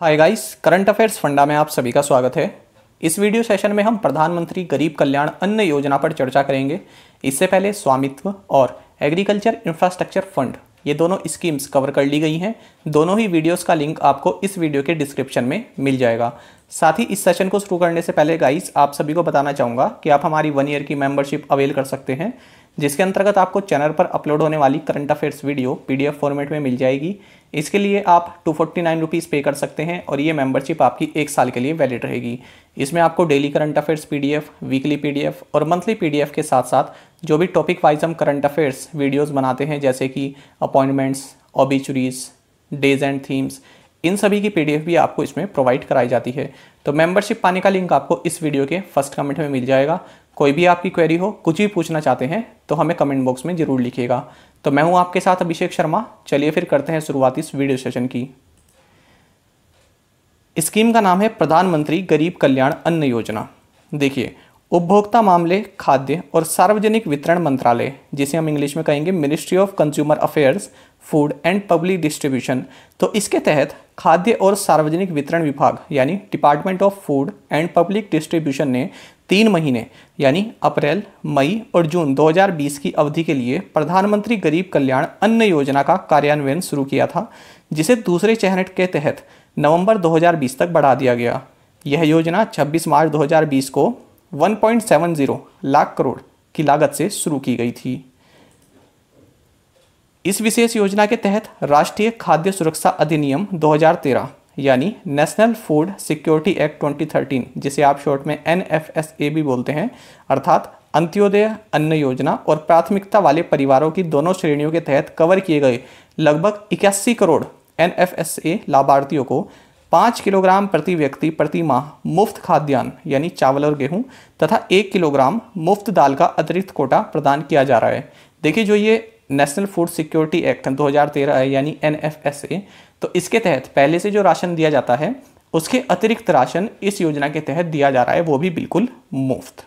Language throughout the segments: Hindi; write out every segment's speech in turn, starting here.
hi guys current affairs funda में आप सभी का स्वागत है इस वीडियो सेशन में हम प्रधानमंत्री गरीब कल्याण अन्न योजना पर चर्चा करेंगे इससे पहले स्वामित्व और एग्रीकल्चर इंफ्रास्ट्रक्चर फंड ये दोनों स्कीम्स कवर कर ली गई हैं दोनों ही वीडियोस का लिंक आपको इस वीडियो के डिस्क्रिप्शन में मिल जाएगा साथ ही इस सेशन को शुरू करने से पहले गाइस आप सभी को बताना चाहूँगा कि आप हमारी वन ईयर की मेम्बरशिप अवेल कर सकते हैं जिसके अंतर्गत आपको चैनल पर अपलोड होने वाली current affairs video PDF format में मिल जाएगी इसके लिए आप टू फोर्टी नाइन रुपीज़ पे कर सकते हैं और ये मेंबरशिप आपकी एक साल के लिए वैलिड रहेगी इसमें आपको daily current affairs PDF weekly PDF और मंथली पीडीएफ के साथ साथ जो भी टॉपिक वाइज हम करंट अफेयर्स वीडियोज़ बनाते हैं जैसे कि appointments obituaries days and themes इन सभी की पीडीएफ भी आपको इसमें प्रोवाइड कराई जाती है तो मेंबरशिप पाने का लिंक आपको इस वीडियो के फर्स्ट कमेंट में मिल जाएगा कोई भी आपकी क्वेरी हो कुछ भी पूछना चाहते हैं तो हमें कमेंट बॉक्स में ज़रूर लिखिएगा तो मैं हूं आपके साथ अभिषेक शर्मा चलिए फिर करते हैं शुरुआत इस वीडियो सेशन की स्कीम का नाम है प्रधानमंत्री गरीब कल्याण अन्न योजना देखिए उपभोक्ता मामले खाद्य और सार्वजनिक वितरण मंत्रालय जिसे हम इंग्लिश में कहेंगे ministry of consumer affairs food and public distribution तो इसके तहत खाद्य और सार्वजनिक वितरण विभाग यानी department of food and public distribution ने तीन महीने यानी अप्रैल मई और जून 2020 की अवधि के लिए प्रधानमंत्री गरीब कल्याण अन्न योजना का कार्यान्वयन शुरू किया था जिसे दूसरे चरण के तहत नवंबर 2020 तक बढ़ा दिया गया यह योजना 26 मार्च 2020 को 1.70 लाख करोड़ की लागत से शुरू की गई थी इस विशेष योजना के तहत राष्ट्रीय खाद्य सुरक्षा अधिनियम 2013 यानी नेशनल फूड सिक्योरिटी एक्ट 2013 जिसे आप शॉर्ट में एन भी बोलते हैं अर्थात अंत्योदय अन्न योजना और प्राथमिकता वाले परिवारों की दोनों श्रेणियों के तहत कवर किए गए लगभग इक्यासी करोड़ एन लाभार्थियों को पाँच किलोग्राम प्रति व्यक्ति प्रति माह मुफ्त खाद्यान्न यानी चावल और गेहूं तथा एक किलोग्राम मुफ्त दाल का अतिरिक्त कोटा प्रदान किया जा रहा है देखिए जो ये नेशनल फूड सिक्योरिटी एक्ट 2013 है यानी एन तो इसके तहत पहले से जो राशन दिया जाता है उसके अतिरिक्त राशन इस योजना के तहत दिया जा रहा है वो भी बिल्कुल मुफ्त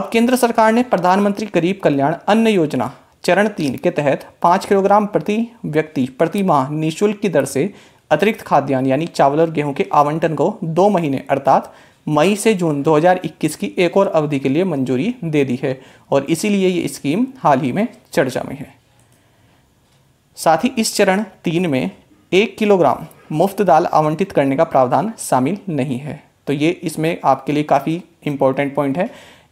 अब केंद्र सरकार ने प्रधानमंत्री गरीब कल्याण अन्न योजना चरण तीन के तहत पाँच किलोग्राम प्रति व्यक्ति प्रति माह निःशुल्क की दर से अतिरिक्त खाद्यान्न यानी चावल और गेहूं के आवंटन को दो महीने अर्थात मई से जून 2021 की एक और अवधि के लिए मंजूरी दे दी है और इसीलिए ये स्कीम हाल ही में चर्चा में है साथ ही इस चरण तीन में एक किलोग्राम मुफ्त दाल आवंटित करने का प्रावधान शामिल नहीं है तो ये इसमें आपके लिए काफ़ी इम्पोर्टेंट पॉइंट है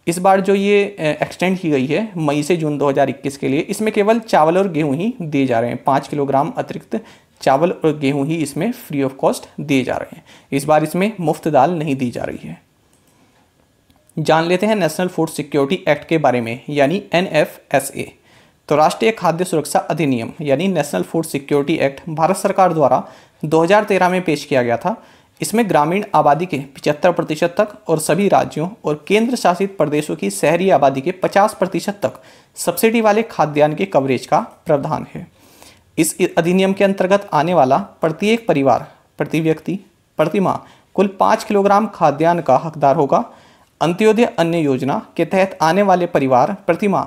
इस बार जो ये एक्सटेंड की गई है मई से जून 2021 के लिए इसमें केवल चावल और गेहूं ही दिए जा रहे हैं पाँच किलोग्राम अतिरिक्त चावल और गेहूँ ही इसमें फ्री ऑफ कॉस्ट दिए जा रहे हैं इस बार इसमें मुफ्त दाल नहीं दी जा रही है जान लेते हैं नेशनल फूड सिक्योरिटी एक्ट के बारे में यानी एन तो राष्ट्रीय खाद्य सुरक्षा अधिनियम यानी नेशनल फूड सिक्योरिटी एक्ट भारत सरकार द्वारा 2013 में पेश किया गया था इसमें ग्रामीण आबादी के 75 प्रतिशत तक और सभी राज्यों और केंद्र शासित प्रदेशों की शहरी आबादी के 50 प्रतिशत तक सब्सिडी वाले खाद्यान्न के कवरेज का प्रावधान है इस अधिनियम के अंतर्गत आने वाला प्रत्येक परिवार प्रति व्यक्ति प्रति माह कुल पाँच किलोग्राम खाद्यान्न का हकदार होगा अंत्योदय अन्य योजना के तहत आने वाले परिवार प्रति माह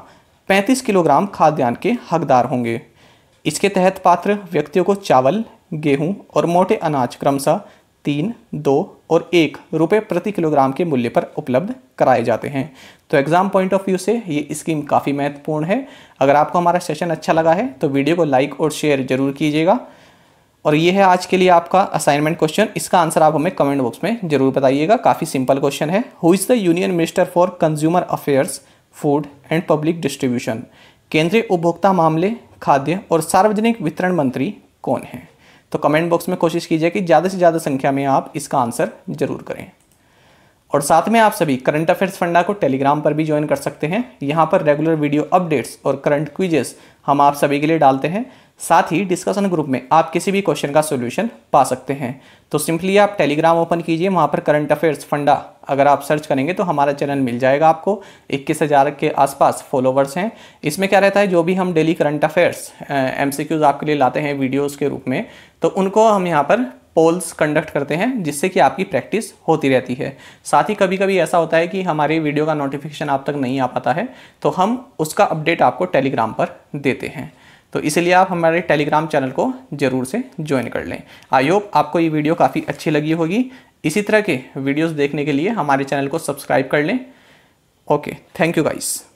पैंतीस किलोग्राम खाद्यान्न के हकदार होंगे इसके तहत पात्र व्यक्तियों को चावल गेहूं और मोटे अनाज क्रमशः तीन दो और एक रुपये प्रति किलोग्राम के मूल्य पर उपलब्ध कराए जाते हैं तो एग्ज़ाम पॉइंट ऑफ व्यू से ये स्कीम काफ़ी महत्वपूर्ण है अगर आपको हमारा सेशन अच्छा लगा है तो वीडियो को लाइक और शेयर जरूर कीजिएगा और ये है आज के लिए आपका असाइनमेंट क्वेश्चन इसका आंसर आप हमें कमेंट बॉक्स में जरूर बताइएगा काफ़ी सिंपल क्वेश्चन है who is the union minister for consumer affairs food and public distribution केंद्रीय उपभोक्ता मामले खाद्य और सार्वजनिक वितरण मंत्री कौन है तो कमेंट बॉक्स में कोशिश कीजिए कि ज़्यादा से ज़्यादा संख्या में आप इसका आंसर जरूर करें और साथ में आप सभी करंट अफेयर्स फंडा को टेलीग्राम पर भी ज्वाइन कर सकते हैं यहाँ पर रेगुलर वीडियो अपडेट्स और करंट क्विजेस हम आप सभी के लिए डालते हैं साथ ही डिस्कशन ग्रुप में आप किसी भी क्वेश्चन का सोल्यूशन पा सकते हैं तो सिंपली आप टेलीग्राम ओपन कीजिए वहाँ पर करंट अफेयर्स फंडा अगर आप सर्च करेंगे तो हमारा चैनल मिल जाएगा आपको इक्कीस हज़ार के आसपास फॉलोवर्स हैं इसमें क्या रहता है जो भी हम डेली करंट अफेयर्स एम आपके लिए लाते हैं वीडियोज़ के रूप में तो उनको हम यहाँ पर पोल्स कंडक्ट करते हैं जिससे कि आपकी प्रैक्टिस होती रहती है साथ ही कभी कभी ऐसा होता है कि हमारे वीडियो का नोटिफिकेशन आप तक नहीं आ पाता है तो हम उसका अपडेट आपको टेलीग्राम पर देते हैं तो इसलिए आप हमारे टेलीग्राम चैनल को ज़रूर से ज्वाइन कर लें आई होप आपको ये वीडियो काफ़ी अच्छी लगी होगी इसी तरह के वीडियोज़ देखने के लिए हमारे चैनल को सब्सक्राइब कर लें ओके थैंक यू गाइस